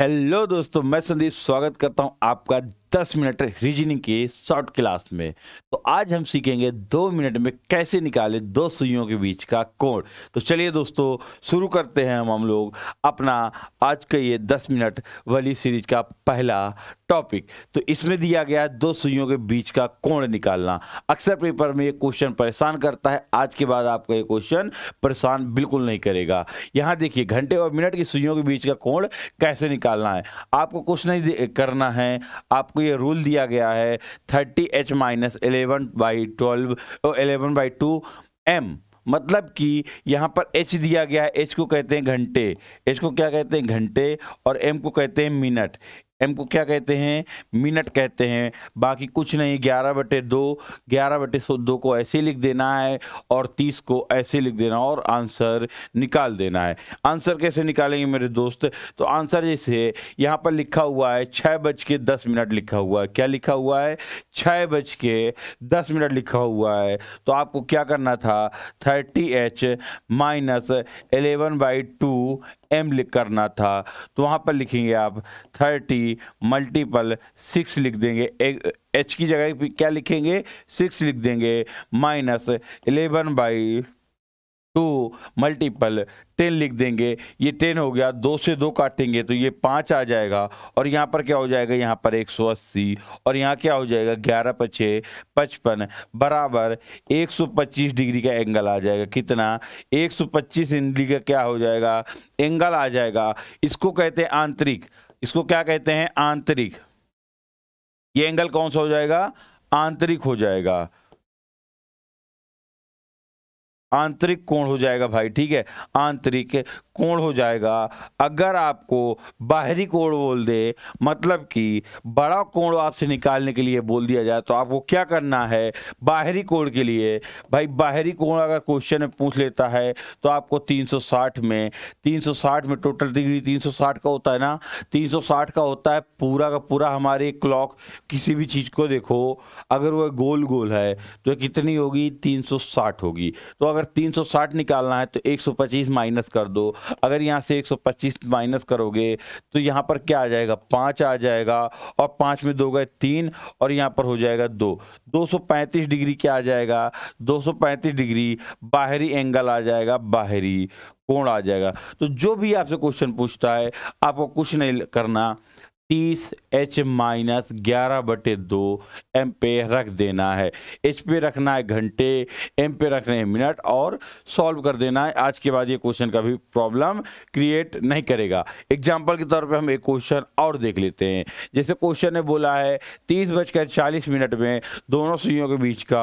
hello दोस्तों मैं संदीप स्वागत करता हूं आपका दस मिनट रीजनिंग की शॉर्ट क्लास में तो आज हम सीखेंगे दो मिनट में कैसे निकाले दो सुइयों के बीच का कोण तो चलिए दोस्तों शुरू करते हैं हम हम लोग अपना आज का ये दस मिनट वाली सीरीज का पहला टॉपिक तो इसमें दिया गया दो सुइयों के बीच का कोण निकालना अक्सर पेपर में ये क्वेश्चन परेशान करता है आज के बाद आपका ये क्वेश्चन परेशान बिल्कुल नहीं करेगा यहाँ देखिए घंटे और मिनट की सुइयों के बीच का कोण कैसे निकालना है आपको कुछ नहीं करना है आपको आपको ये रूल दिया गया है thirty H minus eleven by twelve eleven by two M मतलब कि यहाँ पर एच दिया गया है एच को कहते हैं घंटे एच को क्या कहते हैं घंटे और एम को कहते हैं मिनट एम को क्या कहते हैं मिनट कहते हैं बाकी कुछ नहीं ग्यारह बटे दो ग्यारह बटे सौ दो को ऐसे लिख देना है और तीस को ऐसे लिख देना और आंसर निकाल देना है आंसर कैसे निकालेंगे मेरे दोस्त तो आंसर जैसे यहाँ पर लिखा हुआ है छः बज के दस मिनट लिखा हुआ है क्या लिखा हुआ है छः बज के दस मिनट लिखा हुआ है तो आपको क्या करना था thirty H minus eleven by two M लिख करना था तो वहाँ पर लिखेंगे आप थर्टी मल्टीपल सिक्स लिख देंगे एच की जगह क्या लिखेंगे सिक्स लिख देंगे minus eleven by two multiple ten लिख देंगे ये टेन हो गया दो से दो काटेंगे तो ये पाँच आ जाएगा और यहाँ पर क्या हो जाएगा यहाँ पर एक सौ अस्सी और यहाँ क्या हो जाएगा ग्यारह पचे पचपन बराबर एक सौ पच्चीस डिग्री का एंगल आ जाएगा कितना एक सौ पच्चीस डिग्री का क्या हो जाएगा एंगल आ जाएगा इसको कहते हैं आंतरिक इसको क्या कहते हैं आंतरिक ये एंगल कौन सा हो जाएगा आंतरिक हो जाएगा आंतरिक कोण हो जाएगा भाई ठीक है आंतरिक कोण हो जाएगा अगर आपको बाहरी कोण बोल दे मतलब कि बड़ा कोण आपसे निकालने के लिए बोल दिया जाए तो आपको क्या करना है बाहरी कोण के लिए भाई बाहरी कोण अगर क्वेश्चन में पूछ लेता है तो आपको 360 में 360 में टोटल डिग्री 360 का होता है ना 360 का होता है पूरा का पूरा हमारे क्लॉक किसी भी चीज़ को देखो अगर वह गोल गोल है तो कितनी होगी तीन होगी तो अगर अगर 360 निकालना है तो 125 माइनस कर दो अगर यहाँ से 125 माइनस करोगे तो यहाँ पर क्या आ जाएगा पाँच आ जाएगा और पाँच में दो गए तीन और यहाँ पर हो जाएगा दो 235 डिग्री क्या आ जाएगा 235 डिग्री बाहरी एंगल आ जाएगा बाहरी कोण आ जाएगा तो जो भी आपसे क्वेश्चन पूछता है आपको कुछ नहीं करना तीस एच माइनस ग्यारह बटे दो एम पे रख देना है एच पे रखना है घंटे एम पे रखने हैं मिनट और सॉल्व कर देना है आज के बाद ये क्वेश्चन का भी प्रॉब्लम क्रिएट नहीं करेगा एग्जाम्पल के तौर पे हम एक क्वेश्चन और देख लेते हैं जैसे क्वेश्चन ने बोला है तीस बजकर चालीस मिनट में दोनों सुइयों के बीच का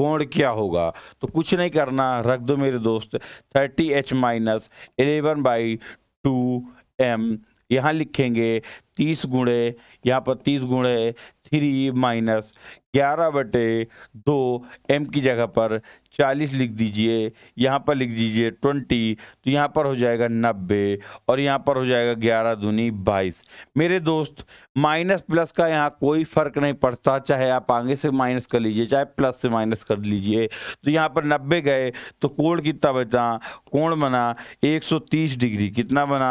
कोण क्या होगा तो कुछ नहीं करना रख दो मेरे दोस्त thirty H minus eleven by two M यहाँ लिखेंगे तीस गुणे यहाँ पर तीस गुणे थ्री माइनस ग्यारह बटे दो एम की जगह पर चालीस लिख दीजिए यहाँ पर लिख दीजिए ट्वेंटी तो यहाँ पर हो जाएगा नब्बे और यहाँ पर हो जाएगा ग्यारह दूनी बाईस मेरे दोस्त माइनस प्लस का यहाँ कोई फ़र्क नहीं पड़ता चाहे आप आगे से माइनस कर लीजिए चाहे प्लस से माइनस कर लीजिए तो यहाँ पर नब्बे गए तो कोण कितना बचा कोण बना एक सौ तीस डिग्री कितना बना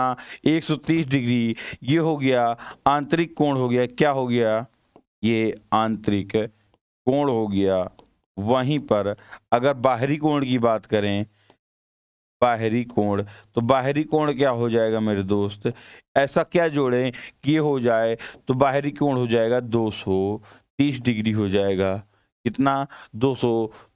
एक सौ तीस डिग्री ये हो गया आंतरिक कोण हो गया क्या हो गया ये आंतरिक कोण हो गया वहीं पर अगर बाहरी कोण की बात करें बाहरी कोण तो बाहरी कोण क्या हो जाएगा मेरे दोस्त ऐसा क्या जोड़ें कि ये हो जाए तो बाहरी कोण हो जाएगा 230 डिग्री हो जाएगा कितना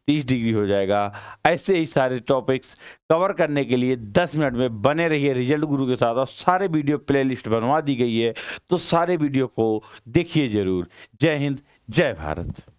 तीस डिग्री हो जाएगा ऐसे ही सारे टॉपिक्स कवर करने के लिए दस मिनट में बने रहिए रिजल्ट गुरु के साथ और सारे वीडियो प्लेलिस्ट बनवा दी गई है तो सारे वीडियो को देखिए ज़रूर जय हिंद जय भारत